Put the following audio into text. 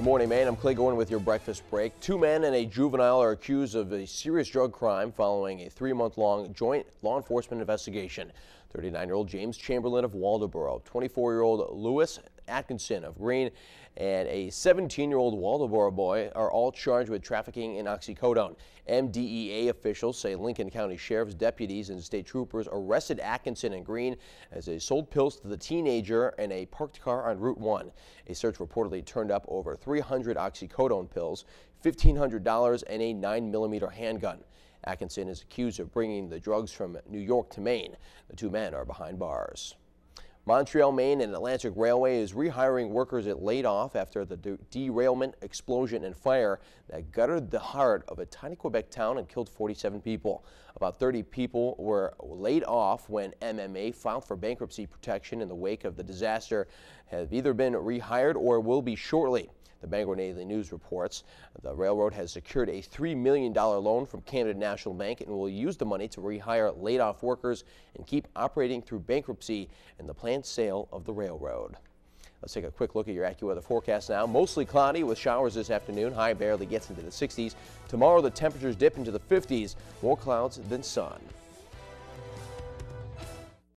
Good morning, man. I'm Clay Gordon with your breakfast break. Two men and a juvenile are accused of a serious drug crime following a three-month-long joint law enforcement investigation. 39-year-old James Chamberlain of Waldoboro, 24-year-old Lewis Atkinson of Green and a 17-year-old Waldoboro boy are all charged with trafficking in oxycodone. MDEA officials say Lincoln County Sheriff's deputies and state troopers arrested Atkinson and Green as they sold pills to the teenager in a parked car on Route 1. A search reportedly turned up over 300 oxycodone pills, $1,500, and a 9mm handgun. Atkinson is accused of bringing the drugs from New York to Maine. The two men are behind bars. Montreal, Maine and Atlantic Railway is rehiring workers it laid off after the derailment, explosion and fire that gutted the heart of a tiny Quebec town and killed 47 people. About 30 people were laid off when MMA filed for bankruptcy protection in the wake of the disaster have either been rehired or will be shortly. The Bangor Daily News reports the railroad has secured a $3 million loan from Canada National Bank and will use the money to rehire laid off workers and keep operating through bankruptcy and the planned sale of the railroad. Let's take a quick look at your AccuWeather forecast now. Mostly cloudy with showers this afternoon. High barely gets into the 60s. Tomorrow the temperatures dip into the 50s. More clouds than sun.